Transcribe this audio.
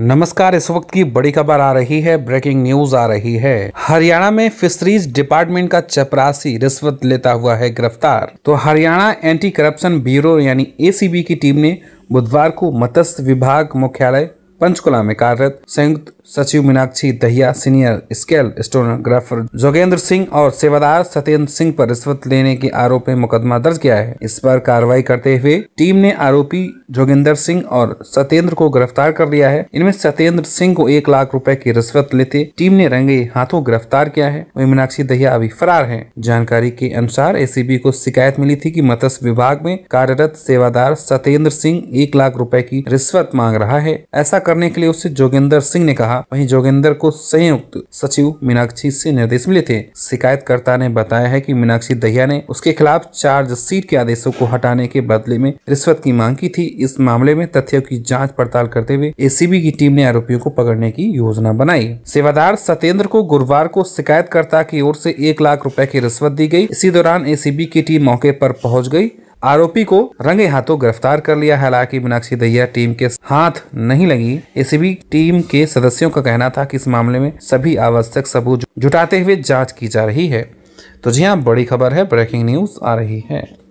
नमस्कार इस वक्त की बड़ी खबर आ रही है ब्रेकिंग न्यूज आ रही है हरियाणा में फिशरीज डिपार्टमेंट का चपरासी रिश्वत लेता हुआ है गिरफ्तार तो हरियाणा एंटी करप्शन ब्यूरो यानी एसीबी की टीम ने बुधवार को मत्स्य विभाग मुख्यालय पंचकुला में कार्यरत संयुक्त सचिव Meenakshi Dahiya senior scale stenographer Jogendra Singh और सेवादार सत्येंद्र सिंह पर रिश्वत लेने के आरोप में मुकदमा दर्ज किया है इस पर कार्रवाई करते हुए टीम ने आरोपी जोगेंद्र सिंह और सत्येंद्र को गिरफ्तार कर लिया है इनमें सत्येंद्र सिंह को एक लाख रुपए की रिश्वत लेते टीम ने रंगे हाथों गिरफ्तार किया है वही मीनाक्षी दहिया अभी फरार है जानकारी के अनुसार ए को शिकायत मिली थी की मत्स्य विभाग में कार्यरत सेवादार सत्येंद्र सिंह एक लाख रूपए की रिश्वत मांग रहा है ऐसा करने के लिए उससे जोगेंद्र सिंह ने कहा रहा वहीं जोगेंदर को संयुक्त सचिव मीनाक्षी से निर्देश मिले थे शिकायतकर्ता ने बताया है कि मीनाक्षी दहिया ने उसके खिलाफ चार्ज सीट के आदेशों को हटाने के बदले में रिश्वत की मांग की थी इस मामले में तथ्यों की जाँच पड़ताल करते हुए ए की टीम ने आरोपियों को पकड़ने की योजना बनाई सेवादार सत्येंद्र को गुरुवार को शिकायतकर्ता की ओर ऐसी एक लाख रूपए की रिश्वत दी गयी इसी दौरान ए की टीम मौके आरोप पहुँच गयी आरोपी को रंगे हाथों गिरफ्तार कर लिया हालांकि मीनाक्षी दहिया टीम के हाथ नहीं लगी भी टीम के सदस्यों का कहना था कि इस मामले में सभी आवश्यक सबूत जुटाते हुए जांच की जा रही है तो जी हाँ बड़ी खबर है ब्रेकिंग न्यूज आ रही है